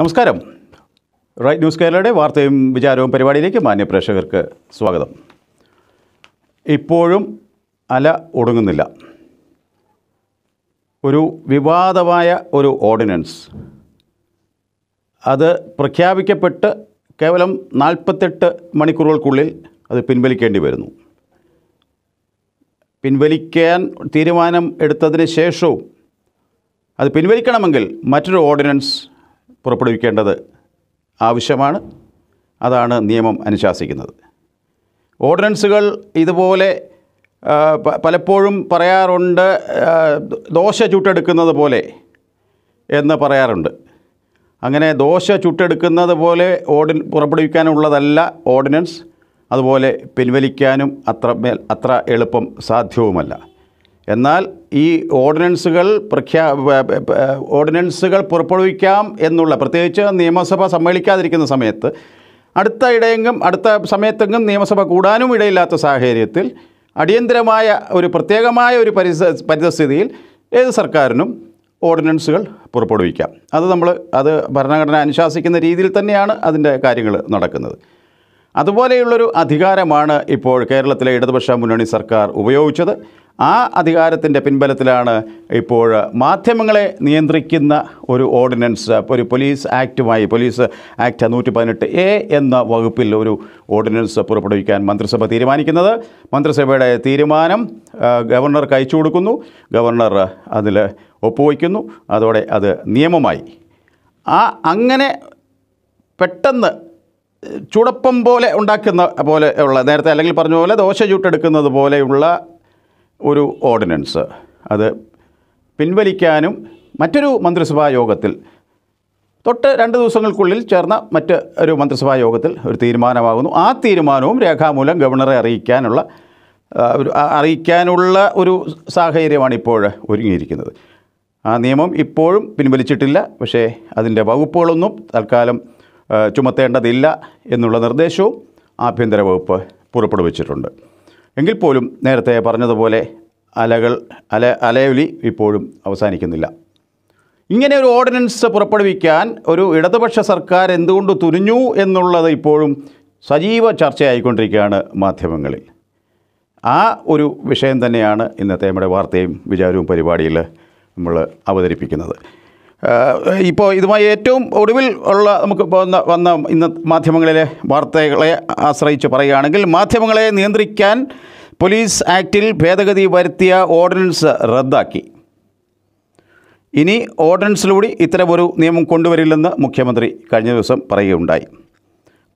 നമസ്കാരം right news കേരളയുടെ വാർത്തയും വിചാരവും പരിപാടിയിലേക്ക് മാന്യ പ്രേക്ഷകർക്ക് സ്വാഗതം ഇപ്പോഴും അല ഒടുങ്ങുന്നില്ല ഒരു വിവാദമായ ഒരു ഓർഡിനൻസ് അത് പ്രഖ്യാപിക്കപ്പെട്ട് കേവലം നാൽപ്പത്തെട്ട് മണിക്കൂറുകൾക്കുള്ളിൽ അത് പിൻവലിക്കേണ്ടി വരുന്നു പിൻവലിക്കാൻ തീരുമാനം എടുത്തതിന് ശേഷവും അത് പിൻവലിക്കണമെങ്കിൽ മറ്റൊരു ഓർഡിനൻസ് പുറപ്പെടുവിക്കേണ്ടത് ആവശ്യമാണ് അതാണ് നിയമം അനുശാസിക്കുന്നത് ഓർഡിനൻസുകൾ ഇതുപോലെ പലപ്പോഴും പറയാറുണ്ട് ദോശ ചുട്ടെടുക്കുന്നത് പോലെ എന്ന് പറയാറുണ്ട് അങ്ങനെ ദോശ ചുട്ടെടുക്കുന്നത് പോലെ ഓർഡിൻ പുറപ്പെടുവിക്കാനുള്ളതല്ല ഓർഡിനൻസ് അതുപോലെ പിൻവലിക്കാനും അത്ര മേൽ അത്ര എളുപ്പം സാധ്യവുമല്ല എന്നാൽ ഈ ഓർഡിനൻസുകൾ പ്രഖ്യാ ഓർഡിനൻസുകൾ പുറപ്പെടുവിക്കാം എന്നുള്ള പ്രത്യേകിച്ച് നിയമസഭ സമ്മേളിക്കാതിരിക്കുന്ന സമയത്ത് അടുത്ത ഇടയെങ്കും അടുത്ത സമയത്തെങ്കും നിയമസഭ കൂടാനും ഇടയില്ലാത്ത സാഹചര്യത്തിൽ അടിയന്തരമായ ഒരു പ്രത്യേകമായ ഒരു പരിസ പരിതസ്ഥിതിയിൽ ഏത് സർക്കാരിനും ഓർഡിനൻസുകൾ പുറപ്പെടുവിക്കാം അത് നമ്മൾ അത് ഭരണഘടന അനുശാസിക്കുന്ന രീതിയിൽ തന്നെയാണ് അതിൻ്റെ കാര്യങ്ങൾ നടക്കുന്നത് അതുപോലെയുള്ളൊരു അധികാരമാണ് ഇപ്പോൾ കേരളത്തിലെ ഇടതുപക്ഷ മുന്നണി സർക്കാർ ഉപയോഗിച്ചത് ആ അധികാരത്തിൻ്റെ പിൻബലത്തിലാണ് ഇപ്പോൾ മാധ്യമങ്ങളെ നിയന്ത്രിക്കുന്ന ഒരു ഓർഡിനൻസ് ഒരു പോലീസ് ആക്റ്റുമായി പോലീസ് ആക്ട് നൂറ്റി പതിനെട്ട് എ എന്ന വകുപ്പിൽ ഒരു ഓർഡിനൻസ് പുറപ്പെടുവിക്കാൻ മന്ത്രിസഭ തീരുമാനിക്കുന്നത് മന്ത്രിസഭയുടെ തീരുമാനം ഗവർണർക്ക് അയച്ചു കൊടുക്കുന്നു ഗവർണർ അതിൽ ഒപ്പുവയ്ക്കുന്നു അതോടെ അത് നിയമമായി ആ അങ്ങനെ പെട്ടെന്ന് ചുടപ്പം പോലെ ഉണ്ടാക്കുന്ന പോലെ ഉള്ള നേരത്തെ അല്ലെങ്കിൽ പറഞ്ഞ പോലെ ദോശ ചുട്ടെടുക്കുന്നത് പോലെയുള്ള ഒരു ഓർഡിനൻസ് അത് പിൻവലിക്കാനും മറ്റൊരു മന്ത്രിസഭാ യോഗത്തിൽ തൊട്ട് രണ്ട് ദിവസങ്ങൾക്കുള്ളിൽ ചേർന്ന മറ്റ് ഒരു മന്ത്രിസഭാ യോഗത്തിൽ ഒരു തീരുമാനമാകുന്നു ആ തീരുമാനവും രേഖാമൂലം ഗവർണറെ അറിയിക്കാനുള്ള ഒരു അറിയിക്കാനുള്ള ഒരു സാഹചര്യമാണ് ഇപ്പോൾ ഒരുങ്ങിയിരിക്കുന്നത് ആ നിയമം ഇപ്പോഴും പിൻവലിച്ചിട്ടില്ല പക്ഷേ അതിൻ്റെ വകുപ്പുകളൊന്നും തൽക്കാലം ചുമത്തേണ്ടതില്ല എന്നുള്ള നിർദ്ദേശവും ആഭ്യന്തര വകുപ്പ് പുറപ്പെടുവിച്ചിട്ടുണ്ട് എങ്കിൽ പോലും നേരത്തെ പറഞ്ഞതുപോലെ അലകൾ അല അലയൊലി ഇപ്പോഴും അവസാനിക്കുന്നില്ല ഇങ്ങനെ ഒരു ഓർഡിനൻസ് പുറപ്പെടുവിക്കാൻ ഒരു ഇടതുപക്ഷ സർക്കാർ എന്തുകൊണ്ട് തുനിഞ്ഞു എന്നുള്ളത് ഇപ്പോഴും സജീവ ചർച്ചയായിക്കൊണ്ടിരിക്കുകയാണ് മാധ്യമങ്ങളിൽ ആ ഒരു വിഷയം തന്നെയാണ് ഇന്നത്തെ നമ്മുടെ വാർത്തയും വിചാരവും പരിപാടിയിൽ നമ്മൾ അവതരിപ്പിക്കുന്നത് ഇപ്പോൾ ഇതുമായി ഏറ്റവും ഒടുവിൽ ഉള്ള നമുക്ക് വന്ന വന്ന ഇന്ന് മാധ്യമങ്ങളിലെ വാർത്തകളെ ആശ്രയിച്ച് പറയുകയാണെങ്കിൽ മാധ്യമങ്ങളെ നിയന്ത്രിക്കാൻ പോലീസ് ആക്ടിൽ ഭേദഗതി വരുത്തിയ ഓർഡിനൻസ് റദ്ദാക്കി ഇനി ഓർഡിനൻസിലൂടെ ഇത്തരമൊരു നിയമം കൊണ്ടുവരില്ലെന്ന് മുഖ്യമന്ത്രി കഴിഞ്ഞ ദിവസം പറയുകയുണ്ടായി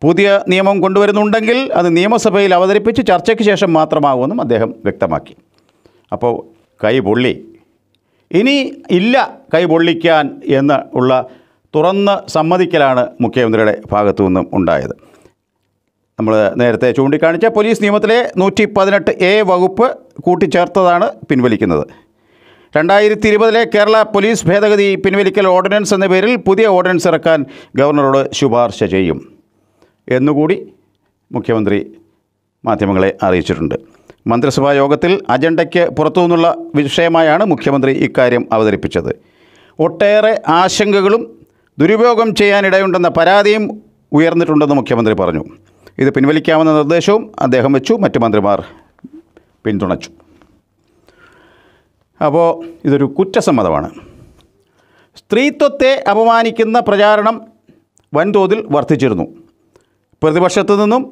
പുതിയ നിയമം കൊണ്ടുവരുന്നുണ്ടെങ്കിൽ അത് നിയമസഭയിൽ അവതരിപ്പിച്ച് ചർച്ചയ്ക്ക് ശേഷം മാത്രമാകുമെന്നും അദ്ദേഹം വ്യക്തമാക്കി അപ്പോൾ കൈ പൊള്ളി ഇനി ഇല്ല കൈ പൊള്ളിക്കാൻ എന്ന് ഉള്ള തുറന്ന് സമ്മതിക്കലാണ് മുഖ്യമന്ത്രിയുടെ ഭാഗത്തു നിന്നും ഉണ്ടായത് നമ്മൾ നേരത്തെ ചൂണ്ടിക്കാണിച്ച പോലീസ് നിയമത്തിലെ നൂറ്റി പതിനെട്ട് എ വകുപ്പ് കൂട്ടിച്ചേർത്തതാണ് പിൻവലിക്കുന്നത് രണ്ടായിരത്തി ഇരുപതിലെ കേരള പോലീസ് ഭേദഗതി പിൻവലിക്കൽ ഓർഡിനൻസ് എന്ന പേരിൽ പുതിയ ഓർഡിനൻസ് ഇറക്കാൻ ഗവർണറോട് ശുപാർശ ചെയ്യും എന്നുകൂടി മുഖ്യമന്ത്രി മാധ്യമങ്ങളെ അറിയിച്ചിട്ടുണ്ട് മന്ത്രിസഭാ യോഗത്തിൽ അജണ്ടയ്ക്ക് പുറത്തുനിന്നുള്ള വിഷയമായാണ് മുഖ്യമന്ത്രി ഇക്കാര്യം അവതരിപ്പിച്ചത് ഒട്ടേറെ ആശങ്കകളും ദുരുപയോഗം ചെയ്യാനിടയുണ്ടെന്ന പരാതിയും ഉയർന്നിട്ടുണ്ടെന്ന് മുഖ്യമന്ത്രി പറഞ്ഞു ഇത് പിൻവലിക്കാമെന്ന നിർദ്ദേശവും അദ്ദേഹം വെച്ചു മറ്റ് മന്ത്രിമാർ പിന്തുണച്ചു അപ്പോൾ ഇതൊരു കുറ്റസമ്മതമാണ് സ്ത്രീത്വത്തെ അപമാനിക്കുന്ന പ്രചാരണം വൻതോതിൽ വർദ്ധിച്ചിരുന്നു പ്രതിപക്ഷത്തു നിന്നും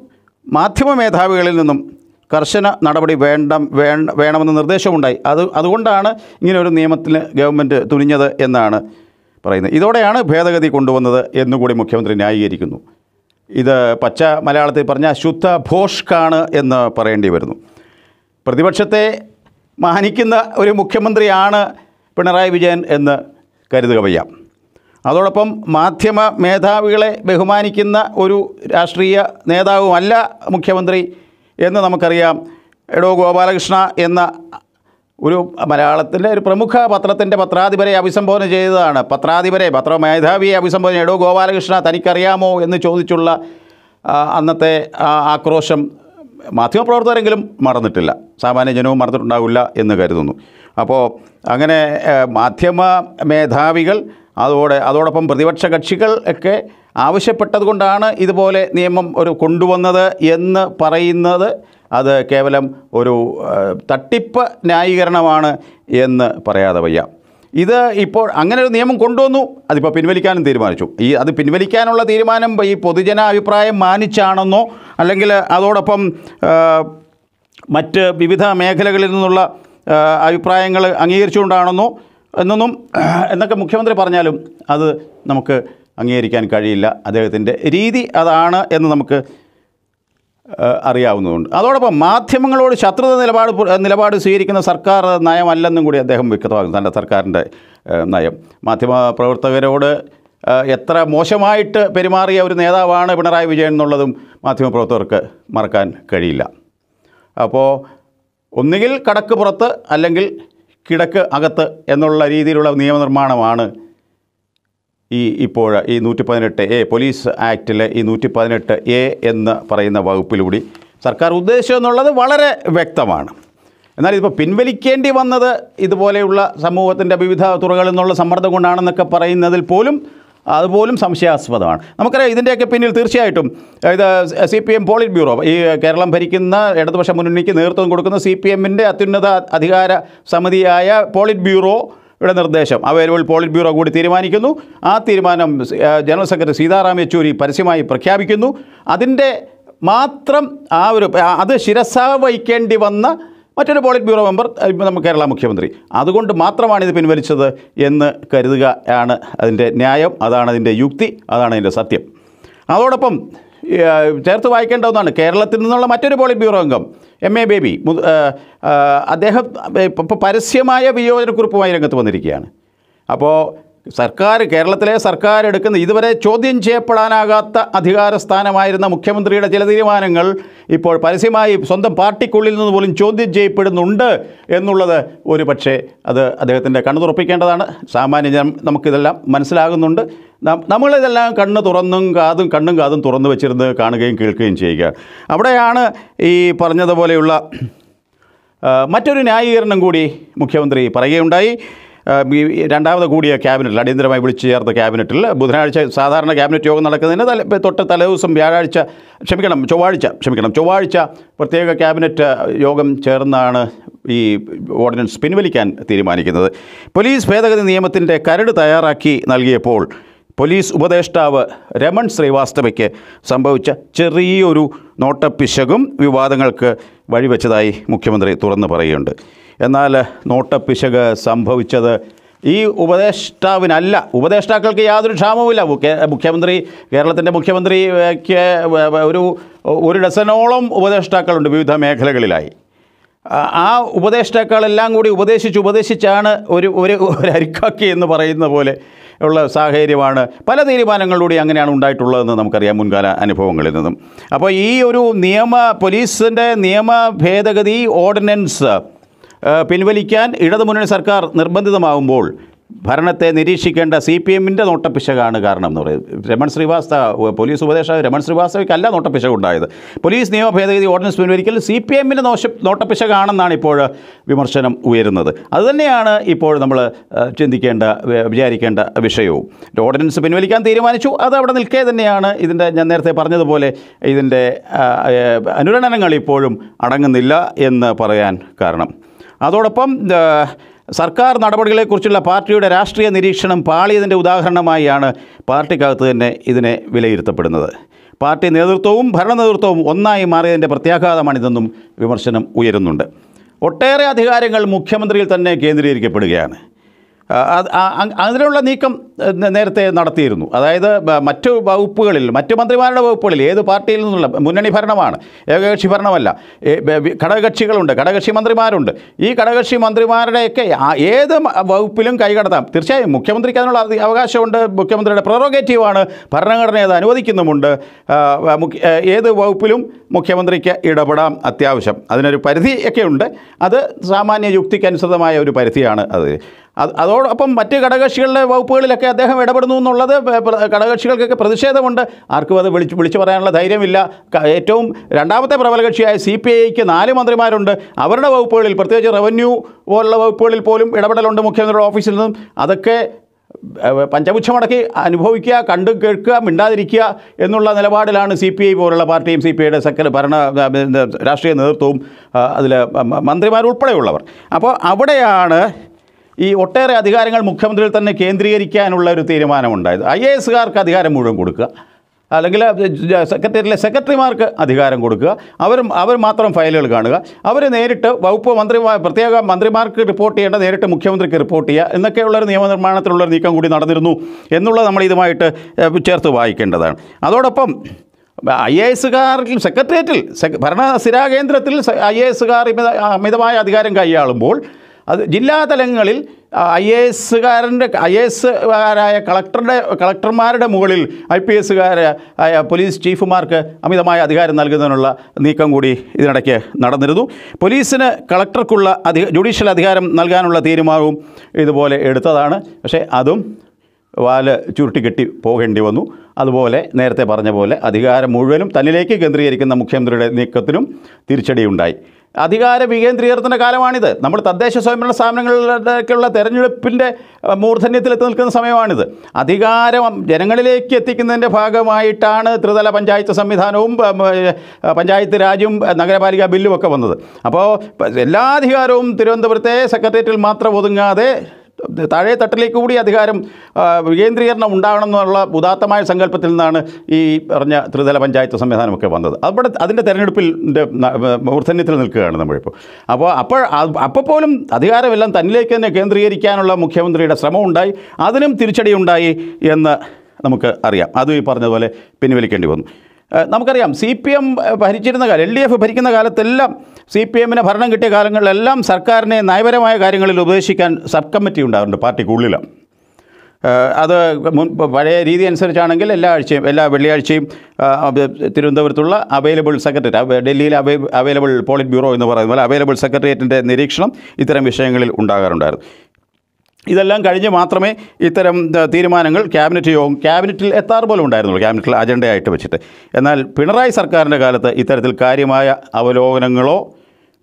മാധ്യമ മേധാവികളിൽ നിന്നും കർശന നടപടി വേണ്ട വേണമെന്ന നിർദ്ദേശമുണ്ടായി അത് അതുകൊണ്ടാണ് ഇങ്ങനെ ഒരു നിയമത്തിന് ഗവൺമെൻറ് തുനിഞ്ഞത് എന്നാണ് പറയുന്നത് ഇതോടെയാണ് ഭേദഗതി കൊണ്ടുവന്നത് എന്നുകൂടി മുഖ്യമന്ത്രി ന്യായീകരിക്കുന്നു ഇത് പച്ച മലയാളത്തിൽ പറഞ്ഞ ശുദ്ധ ഭോഷ്കാണ് എന്ന് പറയേണ്ടി വരുന്നു പ്രതിപക്ഷത്തെ മാനിക്കുന്ന ഒരു മുഖ്യമന്ത്രിയാണ് പിണറായി വിജയൻ എന്ന് കരുതുക വയ്യ അതോടൊപ്പം മാധ്യമ മേധാവികളെ ബഹുമാനിക്കുന്ന ഒരു രാഷ്ട്രീയ നേതാവുമല്ല മുഖ്യമന്ത്രി എന്ന് നമുക്കറിയാം എടോ ഗോപാലകൃഷ്ണ എന്ന ഒരു മലയാളത്തിലെ ഒരു പ്രമുഖ പത്രത്തിൻ്റെ പത്രാധിപരെ അഭിസംബോധന ചെയ്തതാണ് പത്രാധിപരെ പത്ര മേധാവിയെ അഭിസംബോധന എടോ ഗോപാലകൃഷ്ണ തനിക്കറിയാമോ എന്ന് ചോദിച്ചുള്ള അന്നത്തെ ആക്രോശം മാധ്യമപ്രവർത്തകരെങ്കിലും മറന്നിട്ടില്ല സാമാന്യ ജനവും മറന്നിട്ടുണ്ടാവില്ല എന്ന് കരുതുന്നു അപ്പോൾ അങ്ങനെ മാധ്യമ മേധാവികൾ അതോടെ അതോടൊപ്പം പ്രതിപക്ഷ കക്ഷികൾ ഒക്കെ ആവശ്യപ്പെട്ടതുകൊണ്ടാണ് ഇതുപോലെ നിയമം ഒരു കൊണ്ടുവന്നത് എന്ന് പറയുന്നത് അത് കേവലം ഒരു തട്ടിപ്പ് ന്യായീകരണമാണ് എന്ന് പറയാതെ വയ്യ ഇത് ഇപ്പോൾ അങ്ങനെ ഒരു നിയമം കൊണ്ടുവന്നു അതിപ്പോൾ പിൻവലിക്കാനും തീരുമാനിച്ചു ഈ അത് പിൻവലിക്കാനുള്ള തീരുമാനം ഈ പൊതുജന അഭിപ്രായം മാനിച്ചാണെന്നോ അല്ലെങ്കിൽ അതോടൊപ്പം മറ്റ് വിവിധ മേഖലകളിൽ നിന്നുള്ള അഭിപ്രായങ്ങൾ അംഗീകരിച്ചുകൊണ്ടാണെന്നോ എന്നൊന്നും എന്നൊക്കെ മുഖ്യമന്ത്രി പറഞ്ഞാലും അത് നമുക്ക് അംഗീകരിക്കാൻ കഴിയില്ല അദ്ദേഹത്തിൻ്റെ രീതി അതാണ് എന്ന് നമുക്ക് അറിയാവുന്നതുകൊണ്ട് അതോടൊപ്പം മാധ്യമങ്ങളോട് ശത്രുത നിലപാട് നിലപാട് സ്വീകരിക്കുന്ന സർക്കാർ നയമല്ലെന്നും കൂടി അദ്ദേഹം വ്യക്തമാക്കുന്നു തൻ്റെ സർക്കാരിൻ്റെ നയം മാധ്യമ പ്രവർത്തകരോട് എത്ര മോശമായിട്ട് പെരുമാറിയ ഒരു നേതാവാണ് പിണറായി വിജയൻ എന്നുള്ളതും മാധ്യമപ്രവർത്തകർക്ക് മറക്കാൻ കഴിയില്ല അപ്പോൾ ഒന്നുകിൽ കടക്ക് പുറത്ത് അല്ലെങ്കിൽ കിടക്ക് അകത്ത് എന്നുള്ള രീതിയിലുള്ള നിയമനിർമ്മാണമാണ് ഈ ഇപ്പോൾ ഈ നൂറ്റി പതിനെട്ട് എ പോലീസ് ആക്റ്റിലെ ഈ നൂറ്റി പതിനെട്ട് എ എന്ന് പറയുന്ന വകുപ്പിലൂടി സർക്കാർ ഉദ്ദേശം എന്നുള്ളത് വളരെ വ്യക്തമാണ് എന്നാൽ ഇതിപ്പോൾ പിൻവലിക്കേണ്ടി വന്നത് ഇതുപോലെയുള്ള സമൂഹത്തിൻ്റെ വിവിധ തുറകളിൽ നിന്നുള്ള സമ്മർദ്ദം കൊണ്ടാണെന്നൊക്കെ പറയുന്നതിൽ പോലും അതുപോലും സംശയാസ്പദമാണ് നമുക്കറിയാം ഇതിൻ്റെയൊക്കെ പിന്നിൽ തീർച്ചയായിട്ടും ഇത് C P M politburo ഈ കേരളം ഭരിക്കുന്ന ഇടതുപക്ഷ മുന്നണിക്ക് നേതൃത്വം കൊടുക്കുന്ന സി പി എമ്മിൻ്റെ അത്യുന്നത അധികാര സമിതിയായ പോളിറ്റ് ബ്യൂറോ യുടെ നിർദ്ദേശം അവൈലബിൾ പോളിറ്റ് ബ്യൂറോ കൂടി തീരുമാനിക്കുന്നു ആ തീരുമാനം ജനറൽ സെക്രട്ടറി സീതാറാം യെച്ചൂരി പരസ്യമായി പ്രഖ്യാപിക്കുന്നു അതിൻ്റെ മാത്രം ആ ഒരു അത് ശിരസ വഹിക്കേണ്ടി വന്ന മറ്റൊരു പോളിറ്റ് ബ്യൂറോ മെമ്പർ നമ്മുടെ കേരള മുഖ്യമന്ത്രി അതുകൊണ്ട് മാത്രമാണ് ഇത് പിൻവലിച്ചത് എന്ന് കരുതുക ആണ് അതിൻ്റെ ന്യായം അതാണ് അതിൻ്റെ യുക്തി അതാണ് അതിൻ്റെ സത്യം അതോടൊപ്പം ചേർത്ത് വായിക്കേണ്ട ഒന്നാണ് കേരളത്തിൽ നിന്നുള്ള മറ്റൊരു പോളിറ്റ് ബ്യൂറോ അംഗം എം എ ബേബി അദ്ദേഹം ഇപ്പോൾ പരസ്യമായ വിയോജനക്കുറിപ്പുമായി രംഗത്ത് വന്നിരിക്കുകയാണ് അപ്പോൾ സർക്കാർ കേരളത്തിലെ സർക്കാർ എടുക്കുന്ന ഇതുവരെ ചോദ്യം ചെയ്യപ്പെടാനാകാത്ത അധികാര സ്ഥാനമായിരുന്ന മുഖ്യമന്ത്രിയുടെ ചില തീരുമാനങ്ങൾ ഇപ്പോൾ പരസ്യമായി സ്വന്തം പാർട്ടിക്കുള്ളിൽ നിന്ന് പോലും ചോദ്യം ചെയ്യപ്പെടുന്നുണ്ട് എന്നുള്ളത് ഒരു പക്ഷേ അത് അദ്ദേഹത്തിൻ്റെ കണ്ണു തുറപ്പിക്കേണ്ടതാണ് സാമാന്യ നമുക്കിതെല്ലാം മനസ്സിലാകുന്നുണ്ട് നമ്മളിതെല്ലാം കണ്ണ് തുറന്നും കാതും കണ്ണും കാതും തുറന്നു വെച്ചിരുന്ന് കാണുകയും കേൾക്കുകയും ചെയ്യുക അവിടെയാണ് ഈ പറഞ്ഞതുപോലെയുള്ള മറ്റൊരു ന്യായീകരണം കൂടി മുഖ്യമന്ത്രി പറയുകയുണ്ടായി രണ്ടാമത് കൂടിയ ക്യാബിനറ്റിൽ അടിയന്തരമായി വിളിച്ചു ചേർത്ത ക്യാബിനറ്റിൽ ബുധനാഴ്ച സാധാരണ ക്യാബിനറ്റ് യോഗം നടക്കുന്നതിന് തല തൊട്ട് തലേദിവസം വ്യാഴാഴ്ച ക്ഷമിക്കണം ചൊവ്വാഴ്ച ക്ഷമിക്കണം ചൊവ്വാഴ്ച പ്രത്യേക ക്യാബിനറ്റ് യോഗം ചേർന്നാണ് ഈ ഓർഡിനൻസ് പിൻവലിക്കാൻ തീരുമാനിക്കുന്നത് പോലീസ് ഭേദഗതി നിയമത്തിൻ്റെ കരട് തയ്യാറാക്കി നൽകിയപ്പോൾ പോലീസ് ഉപദേഷ്ടാവ് രമൺ ശ്രീവാസ്തവയ്ക്ക് സംഭവിച്ച ചെറിയൊരു നോട്ടപ്പിശകും വിവാദങ്ങൾക്ക് വഴിവെച്ചതായി മുഖ്യമന്ത്രി തുറന്നു പറയുന്നുണ്ട് എന്നാൽ നോട്ടപ്പിശക് സംഭവിച്ചത് ഈ ഉപദേഷ്ടാവിനല്ല ഉപദേഷ്ടാക്കൾക്ക് യാതൊരു ക്ഷാമവുമില്ല മുഖ്യമന്ത്രി കേരളത്തിൻ്റെ മുഖ്യമന്ത്രിക്ക് ഒരു ഒരു ഡസനോളം ഉപദേഷ്ടാക്കളുണ്ട് വിവിധ മേഖലകളിലായി ആ ഉപദേഷ്ടാക്കളെല്ലാം കൂടി ഉപദേശിച്ച് ഉപദേശിച്ചാണ് ഒരു ഒരു അരിക്കാക്കി എന്ന് പറയുന്ന പോലെ ഉള്ള സാഹചര്യമാണ് പല തീരുമാനങ്ങളിലൂടെ അങ്ങനെയാണ് ഉണ്ടായിട്ടുള്ളതെന്ന് നമുക്കറിയാം മുൻകാല അനുഭവങ്ങളിൽ നിന്നും അപ്പോൾ ഈ ഒരു നിയമ പോലീസിൻ്റെ നിയമ ഭേദഗതി ഓർഡിനൻസ് പിൻവലിക്കാൻ ഇടതുമുന്നണി സർക്കാർ നിർബന്ധിതമാകുമ്പോൾ ഭരണത്തെ നിരീക്ഷിക്കേണ്ട സി പി എമ്മിൻ്റെ നോട്ടപ്പിശകാണ് കാരണം എന്ന് പറയുന്നത് രമൺ ശ്രീവാസ്തവ പോലീസ് ഉപദേഷ്ടാവ് രമൺ ശ്രീവാസ്തവയ്ക്കല്ല നോട്ടപ്പിശക ഉണ്ടായത് പോലീസ് നിയമ ഭേദഗതി ഓർഡിനൻസ് പിൻവലിക്കൽ സി പി എമ്മിൻ്റെ നോശ നോട്ടപ്പിശകാണെന്നാണ് ഇപ്പോൾ വിമർശനം ഉയരുന്നത് അതുതന്നെയാണ് ഇപ്പോൾ നമ്മൾ ചിന്തിക്കേണ്ട വിചാരിക്കേണ്ട വിഷയവും ഓർഡിനൻസ് പിൻവലിക്കാൻ തീരുമാനിച്ചു അത് അവിടെ നിൽക്കേ തന്നെയാണ് ഇതിൻ്റെ ഞാൻ നേരത്തെ പറഞ്ഞതുപോലെ ഇതിൻ്റെ അനുരണനങ്ങൾ ഇപ്പോഴും അടങ്ങുന്നില്ല എന്ന് പറയാൻ കാരണം അതോടൊപ്പം സർക്കാർ നടപടികളെക്കുറിച്ചുള്ള പാർട്ടിയുടെ രാഷ്ട്രീയ നിരീക്ഷണം പാളിയതിൻ്റെ ഉദാഹരണമായാണ് പാർട്ടിക്കകത്ത് തന്നെ ഇതിനെ വിലയിരുത്തപ്പെടുന്നത് പാർട്ടി നേതൃത്വവും ഭരണ നേതൃത്വവും ഒന്നായി മാറിയതിൻ്റെ പ്രത്യാഘാതമാണിതെന്നും വിമർശനം ഉയരുന്നുണ്ട് ഒട്ടേറെ അധികാരങ്ങൾ മുഖ്യമന്ത്രിയിൽ തന്നെ കേന്ദ്രീകരിക്കപ്പെടുകയാണ് അതിനുള്ള നീക്കം നേരത്തെ നടത്തിയിരുന്നു അതായത് മറ്റു വകുപ്പുകളിൽ മറ്റു മന്ത്രിമാരുടെ വകുപ്പുകളിൽ ഏത് പാർട്ടിയിൽ നിന്നുള്ള മുന്നണി ഭരണമാണ് ഏകകക്ഷി ഭരണമല്ല ഘടകകക്ഷികളുണ്ട് ഘടകകക്ഷി മന്ത്രിമാരുണ്ട് ഈ ഘടകകക്ഷി മന്ത്രിമാരുടെയൊക്കെ ഏത് വകുപ്പിലും കൈകടത്താം തീർച്ചയായും മുഖ്യമന്ത്രിക്ക് അതിനുള്ള അവകാശമുണ്ട് മുഖ്യമന്ത്രിയുടെ പ്രൊറോഗേറ്റീവാണ് ഭരണഘടന അത് അനുവദിക്കുന്നുമുണ്ട് ഏത് വകുപ്പിലും മുഖ്യമന്ത്രിക്ക് ഇടപെടാം അത്യാവശ്യം അതിനൊരു പരിധിയൊക്കെ ഉണ്ട് അത് സാമാന്യ യുക്തിക്കനുസൃതമായ ഒരു പരിധിയാണ് അത് അത് അതോടൊപ്പം മറ്റ് ഘടകകക്ഷികളുടെ വകുപ്പുകളിലൊക്കെ അദ്ദേഹം ഇടപെടുന്നു എന്നുള്ളത് ഘടകകക്ഷികൾക്കൊക്കെ പ്രതിഷേധമുണ്ട് ആർക്കും അത് വിളിച്ച് വിളിച്ചു പറയാനുള്ള ധൈര്യമില്ല ഏറ്റവും രണ്ടാമത്തെ പ്രബല കക്ഷിയായ സി പി ഐക്ക് നാല് മന്ത്രിമാരുണ്ട് അവരുടെ വകുപ്പുകളിൽ പ്രത്യേകിച്ച് റവന്യൂ പോലുള്ള വകുപ്പുകളിൽ പോലും ഇടപെടലുണ്ട് മുഖ്യമന്ത്രിയുടെ ഓഫീസിൽ നിന്നും അതൊക്കെ പഞ്ചപുച്ഛമടക്കി അനുഭവിക്കുക കണ്ടു കേൾക്കുക മിണ്ടാതിരിക്കുക എന്നുള്ള നിലപാടിലാണ് സി പി ഐ പോലുള്ള പാർട്ടിയും സി പി ഐയുടെ സെക്ര ഭരണ രാഷ്ട്രീയ നേതൃത്വവും അതിൽ മന്ത്രിമാർ ഉൾപ്പെടെയുള്ളവർ അപ്പോൾ അവിടെയാണ് ഈ ഒട്ടേറെ അധികാരങ്ങൾ മുഖ്യമന്ത്രിയിൽ തന്നെ കേന്ദ്രീകരിക്കാനുള്ള ഒരു തീരുമാനമുണ്ടായത് ഐ എ എസുകാർക്ക് അധികാരം മുഴുവൻ കൊടുക്കുക അല്ലെങ്കിൽ സെക്രട്ടേറിയറ്റിലെ സെക്രട്ടറിമാർക്ക് അധികാരം കൊടുക്കുക അവരും അവർ മാത്രം ഫയലുകൾ കാണുക അവർ നേരിട്ട് വകുപ്പ് മന്ത്രി പ്രത്യേക മന്ത്രിമാർക്ക് റിപ്പോർട്ട് ചെയ്യേണ്ട നേരിട്ട് മുഖ്യമന്ത്രിക്ക് റിപ്പോർട്ട് ചെയ്യുക എന്നൊക്കെയുള്ളൊരു നിയമനിർമ്മാണത്തിലുള്ള നീക്കം കൂടി നടന്നിരുന്നു എന്നുള്ളത് നമ്മൾ ഇതുമായിട്ട് ചേർത്ത് വായിക്കേണ്ടതാണ് അതോടൊപ്പം ഐ എ എസുകാരിൽ സെക്രട്ടേറിയറ്റിൽ ഭരണ സ്ഥിരാകേന്ദ്രത്തിൽ ഐ എ എസുകാർ അമിതമായ അധികാരം കൈയാളുമ്പോൾ അത് തലങ്ങളിൽ ഐ എ എസുകാരൻ്റെ ഐ എ എസുകാരായ കളക്ടറുടെ കളക്ടർമാരുടെ മുകളിൽ ഐ പി എസുകാരായ പോലീസ് ചീഫുമാർക്ക് അമിതമായ അധികാരം നൽകുന്നതിനുള്ള നീക്കം കൂടി ഇതിനിടയ്ക്ക് നടന്നിരുന്നു പോലീസിന് കളക്ടർക്കുള്ള അധി ജുഡീഷ്യൽ അധികാരം നൽകാനുള്ള തീരുമാനവും ഇതുപോലെ എടുത്തതാണ് പക്ഷേ അതും വാല് ചുരുട്ടിക്കെട്ടി പോകേണ്ടി വന്നു അതുപോലെ നേരത്തെ പറഞ്ഞ പോലെ അധികാരം മുഴുവനും തന്നിലേക്ക് കേന്ദ്രീകരിക്കുന്ന മുഖ്യമന്ത്രിയുടെ നീക്കത്തിനും തിരിച്ചടിയുണ്ടായി അധികാര വികേന്ദ്രീകരണത്തിൻ്റെ കാലമാണിത് നമ്മൾ തദ്ദേശ സ്വയംഭരണ സ്ഥാപനങ്ങളിലേക്കുള്ള തെരഞ്ഞെടുപ്പിൻ്റെ എത്തി നിൽക്കുന്ന സമയമാണിത് അധികാരം ജനങ്ങളിലേക്ക് എത്തിക്കുന്നതിൻ്റെ ഭാഗമായിട്ടാണ് ത്രിതല പഞ്ചായത്ത് സംവിധാനവും പഞ്ചായത്ത് രാജും നഗരപാലിക ബില്ലും ഒക്കെ വന്നത് അപ്പോൾ എല്ലാ അധികാരവും തിരുവനന്തപുരത്തെ സെക്രട്ടേറിയറ്റിൽ മാത്രം ഒതുങ്ങാതെ താഴെ തട്ടിലേക്ക് കൂടി അധികാരം വികേന്ദ്രീകരണം ഉണ്ടാകണം എന്നുള്ള ഉദാത്തമായ സങ്കല്പത്തിൽ നിന്നാണ് ഈ പറഞ്ഞ ത്രിതല പഞ്ചായത്ത് സംവിധാനമൊക്കെ വന്നത് അവിടെ അതിൻ്റെ തെരഞ്ഞെടുപ്പിൽ മൂർധന്യത്തിൽ നിൽക്കുകയാണ് നമ്മളിപ്പോൾ അപ്പോൾ അപ്പോൾ അപ്പോൾ പോലും അധികാരമെല്ലാം തന്നിലേക്ക് തന്നെ കേന്ദ്രീകരിക്കാനുള്ള മുഖ്യമന്ത്രിയുടെ ശ്രമം ഉണ്ടായി അതിനും തിരിച്ചടിയുണ്ടായി എന്ന് നമുക്ക് അറിയാം അത് ഈ പറഞ്ഞതുപോലെ പിൻവലിക്കേണ്ടി വന്നു നമുക്കറിയാം സി പി എം ഭരിച്ചിരുന്ന കാലം എൽ ഡി എഫ് ഭരിക്കുന്ന കാലത്തെല്ലാം സി പി എമ്മിന് ഭരണം കിട്ടിയ കാലങ്ങളിലെല്ലാം സർക്കാരിനെ നയപരമായ കാര്യങ്ങളിൽ ഉപദേശിക്കാൻ സബ് കമ്മിറ്റി ഉണ്ടാകുന്നുണ്ട് പാർട്ടിക്കുള്ളിൽ അത് മുൻ പഴയ രീതി അനുസരിച്ചാണെങ്കിൽ എല്ലാ ആഴ്ചയും എല്ലാ വെള്ളിയാഴ്ചയും തിരുവനന്തപുരത്തുള്ള അവൈലബിൾ സെക്രട്ടറി ഡൽഹിയിലെ അവൈ അവൈലബിൾ പോളിറ്റ് ബ്യൂറോ എന്ന് പറയുന്ന പോലെ അവൈലബിൾ സെക്രട്ടേറിയറ്റിൻ്റെ നിരീക്ഷണം ഇത്തരം വിഷയങ്ങളിൽ ഉണ്ടാകാറുണ്ടായിരുന്നു ഇതെല്ലാം കഴിഞ്ഞ് മാത്രമേ ഇത്തരം തീരുമാനങ്ങൾ ക്യാബിനറ്റ് യോഗം ക്യാബിനറ്റിൽ എത്താറ് പോലും ഉണ്ടായിരുന്നുള്ളൂ ക്യാബിനറ്റിൽ അജണ്ടയായിട്ട് വെച്ചിട്ട് എന്നാൽ പിണറായി സർക്കാരിൻ്റെ കാലത്ത് ഇത്തരത്തിൽ കാര്യമായ അവലോകനങ്ങളോ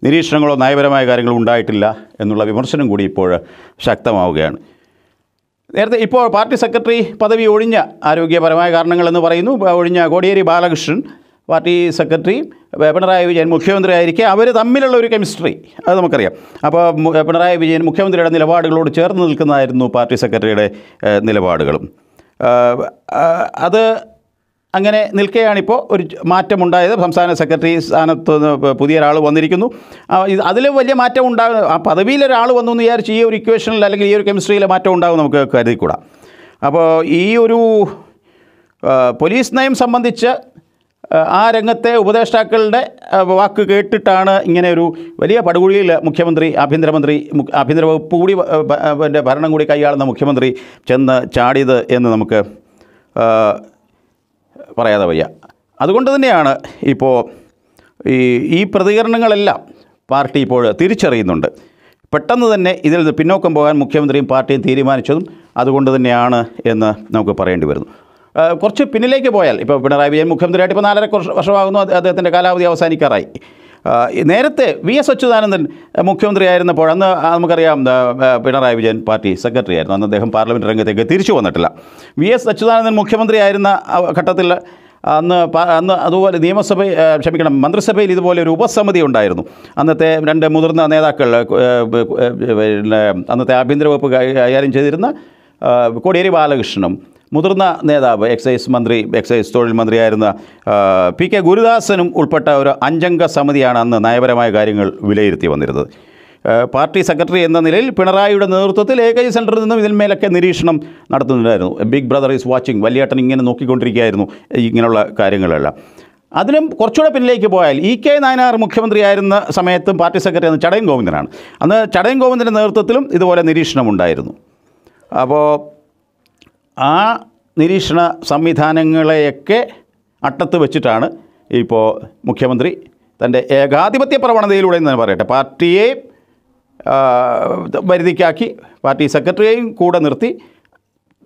നിരീക്ഷണങ്ങളോ നയപരമായ കാര്യങ്ങളോ ഉണ്ടായിട്ടില്ല എന്നുള്ള വിമർശനം കൂടി ഇപ്പോൾ ശക്തമാവുകയാണ് നേരത്തെ ഇപ്പോൾ പാർട്ടി സെക്രട്ടറി പദവി ഒഴിഞ്ഞ ആരോഗ്യപരമായ കാരണങ്ങളെന്ന് പറയുന്നു ഒഴിഞ്ഞ കോടിയേരി ബാലകൃഷ്ണൻ പാർട്ടി സെക്രട്ടറി പിണറായി വിജയൻ മുഖ്യമന്ത്രി ആയിരിക്കെ അവർ തമ്മിലുള്ള ഒരു കെമിസ്ട്രി അത് നമുക്കറിയാം അപ്പോൾ പിണറായി വിജയൻ മുഖ്യമന്ത്രിയുടെ നിലപാടുകളോട് ചേർന്ന് നിൽക്കുന്നതായിരുന്നു പാർട്ടി സെക്രട്ടറിയുടെ നിലപാടുകളും അത് അങ്ങനെ നിൽക്കുകയാണിപ്പോൾ ഒരു മാറ്റമുണ്ടായത് സംസ്ഥാന സെക്രട്ടറി സ്ഥാനത്ത് പുതിയ ഒരാൾ വന്നിരിക്കുന്നു അതിൽ വലിയ മാറ്റം ഉണ്ടാകും ആ പദവിയിൽ ഒരാൾ വന്നു എന്ന് വിചാരിച്ച് ഈ ഒരു ഇക്വേഷനിൽ അല്ലെങ്കിൽ ഈ ഒരു കെമിസ്ട്രിയിലെ മാറ്റം ഉണ്ടാകും നമുക്ക് കരുതിക്കൂടാ അപ്പോൾ ഈ ഒരു പോലീസ് നയം സംബന്ധിച്ച് ആ രംഗത്തെ ഉപദേഷ്ടാക്കളുടെ വാക്ക് കേട്ടിട്ടാണ് ഇങ്ങനെ ഒരു വലിയ പടുകുഴിയിൽ മുഖ്യമന്ത്രി ആഭ്യന്തരമന്ത്രി ആഭ്യന്തര വകുപ്പ് കൂടി ഭരണം കൂടി കൈയാളുന്ന മുഖ്യമന്ത്രി ചെന്ന് ചാടിയത് എന്ന് നമുക്ക് പറയാതെ വയ്യ അതുകൊണ്ട് തന്നെയാണ് ഇപ്പോൾ ഈ ഈ പ്രതികരണങ്ങളെല്ലാം പാർട്ടി ഇപ്പോൾ തിരിച്ചറിയുന്നുണ്ട് പെട്ടെന്ന് തന്നെ ഇതിൽ നിന്ന് പിന്നോക്കം പോകാൻ മുഖ്യമന്ത്രിയും പാർട്ടിയും തീരുമാനിച്ചതും അതുകൊണ്ട് തന്നെയാണ് എന്ന് നമുക്ക് പറയേണ്ടി വരുന്നു കുറച്ച് പിന്നിലേക്ക് പോയാൽ ഇപ്പോൾ പിണറായി വിജയൻ മുഖ്യമന്ത്രിയായിട്ട് ഇപ്പോൾ നാലര വർഷമാകുന്നു അദ്ദേഹത്തിൻ്റെ കാലാവധി അവസാനിക്കാറായി നേരത്തെ വി എസ് അച്യുതാനന്ദൻ മുഖ്യമന്ത്രിയായിരുന്നപ്പോൾ അന്ന് നമുക്കറിയാം പിണറായി വിജയൻ പാർട്ടി സെക്രട്ടറി ആയിരുന്നു അന്ന് അദ്ദേഹം പാർലമെൻറ്റ് രംഗത്തേക്ക് തിരിച്ചു വന്നിട്ടില്ല വി എസ് അച്യുതാനന്ദൻ മുഖ്യമന്ത്രിയായിരുന്ന ഘട്ടത്തിൽ അന്ന് അന്ന് അതുപോലെ നിയമസഭ ക്ഷമിക്കണം മന്ത്രിസഭയിൽ ഇതുപോലെ ഒരു ഉപസമിതി ഉണ്ടായിരുന്നു അന്നത്തെ രണ്ട് മുതിർന്ന നേതാക്കൾ അന്നത്തെ ആഭ്യന്തര വകുപ്പ് കൈകാര്യം ചെയ്തിരുന്ന കോടിയേരി ബാലകൃഷ്ണനും മുതിർന്ന നേതാവ് എക്സൈസ് മന്ത്രി എക്സൈസ് തൊഴിൽ മന്ത്രിയായിരുന്ന പി കെ ഗുരുദാസനും ഉൾപ്പെട്ട ഒരു അഞ്ചംഗ സമിതിയാണ് അന്ന് നയപരമായ കാര്യങ്ങൾ വിലയിരുത്തി വന്നിരുന്നത് പാർട്ടി സെക്രട്ടറി എന്ന നിലയിൽ പിണറായിയുടെ നേതൃത്വത്തിൽ എ കെ സെൻറ്ററിൽ നിന്നും ഇതിന്മേലൊക്കെ നിരീക്ഷണം നടത്തുന്നുണ്ടായിരുന്നു ബിഗ് ബ്രദർ ഈസ് വാച്ചിങ് വലിയേട്ടൻ ഇങ്ങനെ നോക്കിക്കൊണ്ടിരിക്കുകയായിരുന്നു ഇങ്ങനെയുള്ള കാര്യങ്ങളെല്ലാം അതിലും കുറച്ചുകൂടെ പിന്നിലേക്ക് പോയാൽ ഇ കെ നായനാർ മുഖ്യമന്ത്രിയായിരുന്ന സമയത്തും പാർട്ടി സെക്രട്ടറി എന്ന ചടയൻ ഗോവിന്ദനാണ് അന്ന് ചടയൻ ഗോവിന്ദൻ്റെ നേതൃത്വത്തിലും ഇതുപോലെ നിരീക്ഷണമുണ്ടായിരുന്നു അപ്പോൾ ആ നിരീക്ഷണ സംവിധാനങ്ങളെയൊക്കെ അട്ടത്ത് വെച്ചിട്ടാണ് ഇപ്പോൾ മുഖ്യമന്ത്രി തൻ്റെ ഏകാധിപത്യ പ്രവണതയിലൂടെ എന്ന് പറയട്ടെ പാർട്ടിയെയും പരിധിക്കാക്കി പാർട്ടി സെക്രട്ടറിയെയും കൂടെ നിർത്തി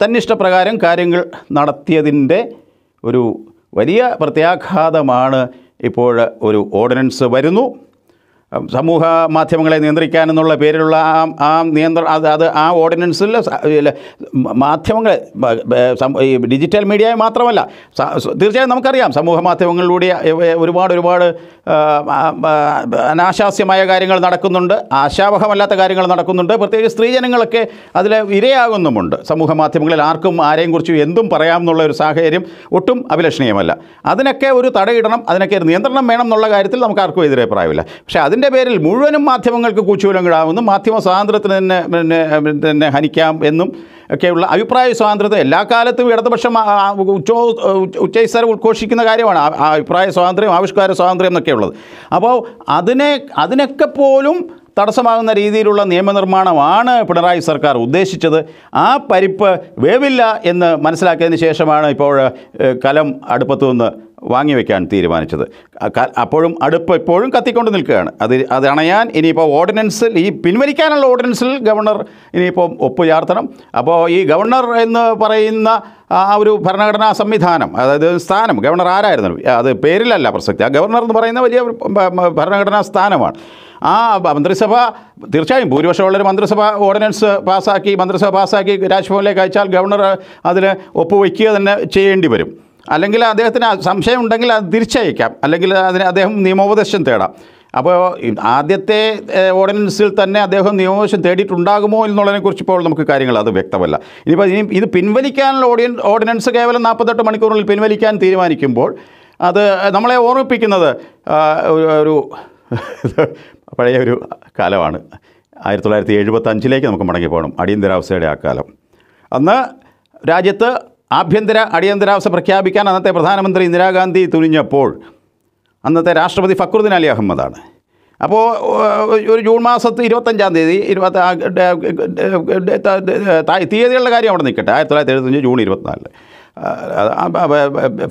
തന്നിഷ്ടപ്രകാരം കാര്യങ്ങൾ നടത്തിയതിൻ്റെ ഒരു വലിയ പ്രത്യാഘാതമാണ് ഇപ്പോൾ ഒരു ഓർഡിനൻസ് വരുന്നു സമൂഹ മാധ്യമങ്ങളെ നിയന്ത്രിക്കാൻ എന്നുള്ള പേരിലുള്ള ആ ആ നിയന്ത്രണം അത് അത് ആ ഓർഡിനൻസിൽ മാധ്യമങ്ങൾ ഈ ഡിജിറ്റൽ മീഡിയ മാത്രമല്ല തീർച്ചയായും നമുക്കറിയാം സമൂഹ മാധ്യമങ്ങളിലൂടെ ഒരുപാട് ഒരുപാട് അനാശാസ്യമായ കാര്യങ്ങൾ നടക്കുന്നുണ്ട് ആശാവഹമല്ലാത്ത കാര്യങ്ങൾ നടക്കുന്നുണ്ട് പ്രത്യേകിച്ച് സ്ത്രീജനങ്ങളൊക്കെ അതിൽ ഇരയാകുന്നുമുണ്ട് സമൂഹ മാധ്യമങ്ങളിൽ ആർക്കും ആരെയും കുറിച്ചും എന്തും പറയാം എന്നുള്ള ഒരു സാഹചര്യം ഒട്ടും അഭിലഷണീയമല്ല അതിനൊക്കെ ഒരു തടയിടണം അതിനൊക്കെ ഒരു നിയന്ത്രണം വേണം എന്നുള്ള കാര്യത്തിൽ നമുക്ക് ആർക്കും എതിരഭിപ്രായമില്ല പക്ഷേ അതിന് അതിൻ്റെ പേരിൽ മുഴുവനും മാധ്യമങ്ങൾക്ക് കൂച്ചുകൂലങ്ങളാവുന്നു മാധ്യമ സ്വാതന്ത്ര്യത്തിന് തന്നെ പിന്നെ തന്നെ ഹനിക്കാം എന്നും ഒക്കെയുള്ള അഭിപ്രായ സ്വാതന്ത്ര്യത്തെ എല്ലാ കാലത്തും ഇടതുപക്ഷം ഉച്ചോ ഉച്ചസ്ഥരം ഉദ്ഘോഷിക്കുന്ന കാര്യമാണ് അഭിപ്രായ സ്വാതന്ത്ര്യം ആവിഷ്കാര സ്വാതന്ത്ര്യം എന്നൊക്കെയുള്ളത് അപ്പോൾ അതിനെ അതിനൊക്കെ പോലും തടസ്സമാകുന്ന രീതിയിലുള്ള നിയമനിർമ്മാണമാണ് പിണറായി സർക്കാർ ഉദ്ദേശിച്ചത് ആ പരിപ്പ് വേവില്ല എന്ന് മനസ്സിലാക്കിയതിന് ശേഷമാണ് ഇപ്പോൾ കലം അടുപ്പത്തു നിന്ന് വാങ്ങി വയ്ക്കാൻ തീരുമാനിച്ചത് അപ്പോഴും അടുപ്പ് ഇപ്പോഴും കത്തിക്കൊണ്ട് നിൽക്കുകയാണ് അത് അത് അണയാൻ ഇനിയിപ്പോൾ ഓർഡിനൻസിൽ ഈ പിൻവലിക്കാനുള്ള ഓർഡിനൻസിൽ ഗവർണർ ഇനിയിപ്പോൾ ഒപ്പ് ചാർത്തണം അപ്പോൾ ഈ ഗവർണർ എന്ന് പറയുന്ന ആ ഒരു ഭരണഘടനാ സംവിധാനം അതായത് സ്ഥാനം ഗവർണർ ആരായിരുന്നു അത് പേരിലല്ല പ്രസക്തി ആ ഗവർണർ എന്ന് പറയുന്ന വലിയ ഭരണഘടനാ സ്ഥാനമാണ് ആ മന്ത്രിസഭ തീർച്ചയായും ഭൂരിപക്ഷമുള്ളൊരു മന്ത്രിസഭ ഓർഡിനൻസ് പാസ്സാക്കി മന്ത്രിസഭ പാസ്സാക്കി രാജ്ഭവനിലേക്ക് അയച്ചാൽ ഗവർണർ അതിന് ഒപ്പുവയ്ക്കുക തന്നെ ചെയ്യേണ്ടി വരും അല്ലെങ്കിൽ അദ്ദേഹത്തിന് സംശയം ഉണ്ടെങ്കിൽ അത് തിരിച്ചയക്കാം അല്ലെങ്കിൽ അതിന് അദ്ദേഹം നിയമോപദേശം തേടാം അപ്പോൾ ആദ്യത്തെ ഓർഡിനൻസിൽ തന്നെ അദ്ദേഹം നിയമോപദേശം തേടിയിട്ടുണ്ടാകുമോ എന്നുള്ളതിനെക്കുറിച്ച് ഇപ്പോൾ നമുക്ക് കാര്യങ്ങൾ അത് വ്യക്തമല്ല ഇനിയിപ്പോൾ ഇനി ഇത് പിൻവലിക്കാനുള്ള ഓർഡിയൻ ഓർഡിനൻസ് കേവലം നാൽപ്പത്തെട്ട് മണിക്കൂറിൽ പിൻവലിക്കാൻ തീരുമാനിക്കുമ്പോൾ അത് നമ്മളെ ഓർമ്മിപ്പിക്കുന്നത് ഒരു പഴയ ഒരു കാലമാണ് ആയിരത്തി തൊള്ളായിരത്തി എഴുപത്തഞ്ചിലേക്ക് നമുക്ക് മടങ്ങി പോകണം അടിയന്തരാവസ്ഥയുടെ ആ കാലം അന്ന് രാജ്യത്ത് ആഭ്യന്തര അടിയന്തരാവസ്ഥ പ്രഖ്യാപിക്കാൻ അന്നത്തെ പ്രധാനമന്ത്രി ഇന്ദിരാഗാന്ധി തുനിഞ്ഞപ്പോൾ അന്നത്തെ രാഷ്ട്രപതി ഫക്രുദ്ദീൻ അലി അഹമ്മദാണ് അപ്പോൾ ഒരു ജൂൺ മാസത്ത് ഇരുപത്തഞ്ചാം തീയതി ഇരുപത്തി തീയതികളുടെ കാര്യം അവിടെ നിൽക്കട്ടെ ആയിരത്തി തൊള്ളായിരത്തി എഴുപത്തഞ്ച് ജൂൺ ഇരുപത്തിനാലില്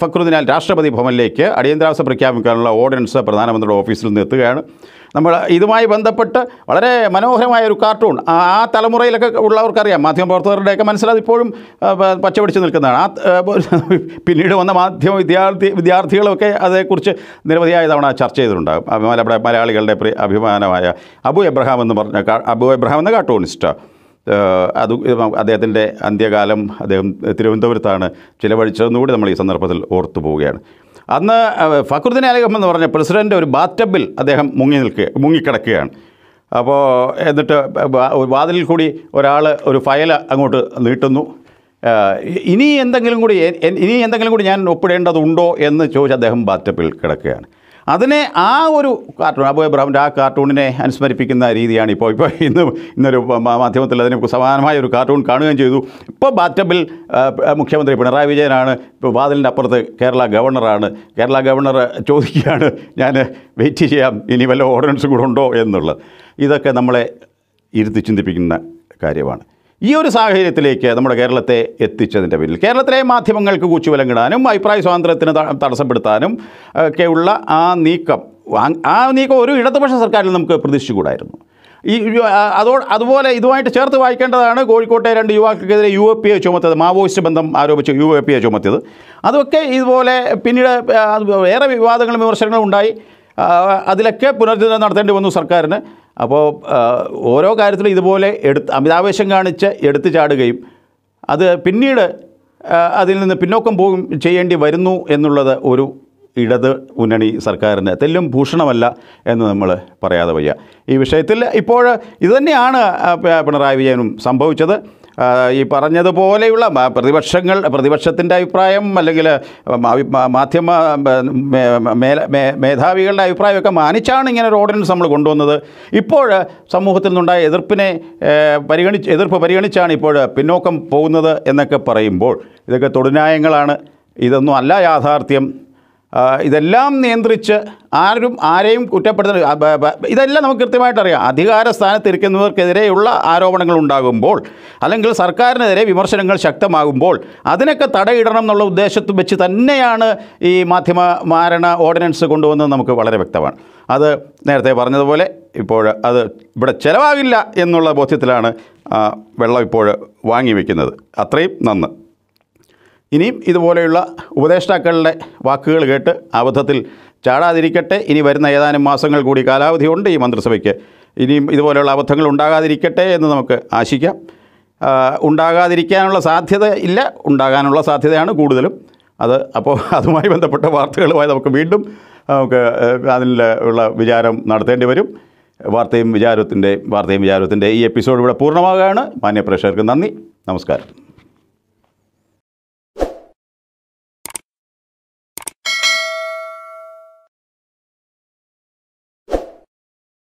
ഫക്രുദ്ദിനാൽ രാഷ്ട്രപതി ഭവനിലേക്ക് അടിയന്തരാവസ്ഥ പ്രഖ്യാപിക്കാനുള്ള ഓർഡിനൻസ് പ്രധാനമന്ത്രിയുടെ ഓഫീസിൽ നിന്ന് എത്തുകയാണ് നമ്മൾ ഇതുമായി ബന്ധപ്പെട്ട് വളരെ മനോഹരമായ ഒരു കാർട്ടൂൺ ആ തലമുറയിലൊക്കെ ഉള്ളവർക്കറിയാം മാധ്യമപ്രവർത്തകരുടെയൊക്കെ മനസ്സിലത് ഇപ്പോഴും പച്ചപിടിച്ച് നിൽക്കുന്നതാണ് ആ പിന്നീട് വന്ന മാധ്യമ വിദ്യാർത്ഥി വിദ്യാർത്ഥികളൊക്കെ അതേക്കുറിച്ച് നിരവധിയായ തവണ ചർച്ച ചെയ്തിട്ടുണ്ടാകും നമ്മുടെ മലയാളികളുടെ അഭിമാനമായ അബു എബ്രഹാം എന്ന് പറഞ്ഞ അബു എബ്രഹാം എന്ന കാർട്ടൂണിസ്റ്റ് അത് അദ്ദേഹത്തിൻ്റെ അന്ത്യകാലം അദ്ദേഹം തിരുവനന്തപുരത്താണ് ചിലവഴിച്ചതെന്നുകൂടി നമ്മൾ ഈ സന്ദർഭത്തിൽ ഓർത്തു പോവുകയാണ് അന്ന് ഫക്രുദ്ദീൻ അലിഗം എന്ന് പറഞ്ഞ പ്രസിഡൻ്റ് ഒരു ബാറ്റബിൽ അദ്ദേഹം മുങ്ങി നിൽക്കുക മുങ്ങിക്കിടക്കുകയാണ് അപ്പോൾ എന്നിട്ട് വാതിലിൽ കൂടി ഒരാൾ ഒരു ഫയൽ അങ്ങോട്ട് നീട്ടുന്നു ഇനി എന്തെങ്കിലും കൂടി ഇനി എന്തെങ്കിലും കൂടി ഞാൻ ഒപ്പിടേണ്ടതുണ്ടോ എന്ന് ചോദിച്ച് അദ്ദേഹം ബാറ്റപ്പിൽ കിടക്കുകയാണ് അതിനെ ആ ഒരു കാർട്ടൂൺ അബു എബ്രഹാമിൻ്റെ ആ കാർട്ടൂണിനെ അനുസ്മരിപ്പിക്കുന്ന രീതിയാണ് ഇപ്പോൾ ഇപ്പോൾ ഇന്ന് ഇന്നൊരു മാധ്യമത്തിൽ അതിന് സമാനമായ ഒരു കാർട്ടൂൺ കാണുകയും ചെയ്തു ഇപ്പോൾ ബാറ്റബിൽ മുഖ്യമന്ത്രി പിണറായി വിജയനാണ് ഇപ്പോൾ വാതിലിൻ്റെ അപ്പുറത്ത് കേരള ഗവർണറാണ് കേരള ഗവർണർ ചോദിക്കുകയാണ് ഞാൻ വെയിറ്റ് ചെയ്യാം ഇനി വല്ല ഓർഡിനൻസ് കൂടെ ഉണ്ടോ എന്നുള്ളത് ഇതൊക്കെ നമ്മളെ ഇരുത്തി ചിന്തിപ്പിക്കുന്ന കാര്യമാണ് ഈ ഒരു സാഹചര്യത്തിലേക്ക് നമ്മുടെ കേരളത്തെ എത്തിച്ചതിൻ്റെ പേരിൽ കേരളത്തിലെ മാധ്യമങ്ങൾക്ക് കൂച്ചുവിലങ്ങിടാനും അഭിപ്രായ സ്വാതന്ത്ര്യത്തിന് തടസ്സപ്പെടുത്താനും ഒക്കെയുള്ള ആ നീക്കം ആ നീക്കം ഒരു ഇടതുപക്ഷ സർക്കാരിൽ നമുക്ക് പ്രതീക്ഷിച്ചുകൂടായിരുന്നു ഈ അതോ അതുപോലെ ഇതുമായിട്ട് ചേർത്ത് വായിക്കേണ്ടതാണ് കോഴിക്കോട്ടെ രണ്ട് യുവാക്കൾക്കെതിരെ യു എ പി എ ചുമത്തത് മാവോയിസ്റ്റ് ബന്ധം ആരോപിച്ച് യു എ പി എ ചുമത്തിയത് അതൊക്കെ ഇതുപോലെ പിന്നീട് ഏറെ വിവാദങ്ങളും വിമർശനങ്ങളും ഉണ്ടായി അതിലൊക്കെ പുനർചിന്തനം നടത്തേണ്ടി വന്നു സർക്കാരിന് അപ്പോൾ ഓരോ കാര്യത്തിലും ഇതുപോലെ എടുത്ത് അമിതാവേശം കാണിച്ച് എടുത്തു ചാടുകയും അത് പിന്നീട് അതിൽ നിന്ന് പിന്നോക്കം പോകും ചെയ്യേണ്ടി വരുന്നു എന്നുള്ളത് ഒരു ഇടത് മുന്നണി സർക്കാരിൻ്റെ തെല്ലും ഭൂഷണമല്ല എന്ന് നമ്മൾ പറയാതെ വയ്യ ഈ വിഷയത്തിൽ ഇപ്പോൾ ഇതുതന്നെയാണ് പിണറായി വിജയനും സംഭവിച്ചത് ഈ പറഞ്ഞതുപോലെയുള്ള പ്രതിപക്ഷങ്ങൾ പ്രതിപക്ഷത്തിൻ്റെ അഭിപ്രായം അല്ലെങ്കിൽ മാധ്യമ മേധാവികളുടെ അഭിപ്രായമൊക്കെ മാനിച്ചാണ് ഇങ്ങനെ ഒരു ഓർഡിനൻസ് നമ്മൾ കൊണ്ടുവന്നത് ഇപ്പോൾ സമൂഹത്തിൽ നിന്നുണ്ടായ എതിർപ്പിനെ പരിഗണിച്ച് എതിർപ്പ് പരിഗണിച്ചാണ് ഇപ്പോൾ പിന്നോക്കം പോകുന്നത് എന്നൊക്കെ പറയുമ്പോൾ ഇതൊക്കെ തൊടുന്യായങ്ങളാണ് ഇതൊന്നും അല്ല യാഥാർത്ഥ്യം ഇതെല്ലാം നിയന്ത്രിച്ച് ആരും ആരെയും കുറ്റപ്പെടുത്തുന്ന ഇതെല്ലാം നമുക്ക് കൃത്യമായിട്ട് അറിയാം അധികാര സ്ഥാനത്തിരിക്കുന്നവർക്കെതിരെയുള്ള ആരോപണങ്ങൾ ഉണ്ടാകുമ്പോൾ അല്ലെങ്കിൽ സർക്കാരിനെതിരെ വിമർശനങ്ങൾ ശക്തമാകുമ്പോൾ അതിനൊക്കെ തടയിടണം എന്നുള്ള ഉദ്ദേശത്ത് വെച്ച് തന്നെയാണ് ഈ മാധ്യമ മാരണ ഓർഡിനൻസ് കൊണ്ടുവന്നത് നമുക്ക് വളരെ വ്യക്തമാണ് അത് നേരത്തെ പറഞ്ഞതുപോലെ ഇപ്പോൾ അത് ഇവിടെ ചിലവാകില്ല എന്നുള്ള ബോധ്യത്തിലാണ് വെള്ളം ഇപ്പോൾ വാങ്ങി വയ്ക്കുന്നത് അത്രയും നന്ദി ഇനിയും ഇതുപോലെയുള്ള ഉപദേഷ്ടാക്കളുടെ വാക്കുകൾ കേട്ട് അബദ്ധത്തിൽ ചാടാതിരിക്കട്ടെ ഇനി വരുന്ന ഏതാനും മാസങ്ങൾ കൂടി കാലാവധിയുണ്ട് ഈ മന്ത്രിസഭയ്ക്ക് ഇനിയും ഇതുപോലെയുള്ള അബദ്ധങ്ങൾ ഉണ്ടാകാതിരിക്കട്ടെ എന്ന് നമുക്ക് ആശിക്കാം ഉണ്ടാകാതിരിക്കാനുള്ള സാധ്യത ഇല്ല ഉണ്ടാകാനുള്ള സാധ്യതയാണ് കൂടുതലും അത് അപ്പോൾ അതുമായി ബന്ധപ്പെട്ട വാർത്തകളുമായി നമുക്ക് വീണ്ടും നമുക്ക് അതിൽ ഉള്ള വിചാരം നടത്തേണ്ടി വരും വാർത്തയും വിചാരത്തിൻ്റെ വാർത്തയും വിചാരത്തിൻ്റെ ഈ എപ്പിസോഡ് ഇവിടെ പൂർണ്ണമാകുകയാണ് മാന്യ പ്രേക്ഷകർക്ക് നന്ദി നമസ്കാരം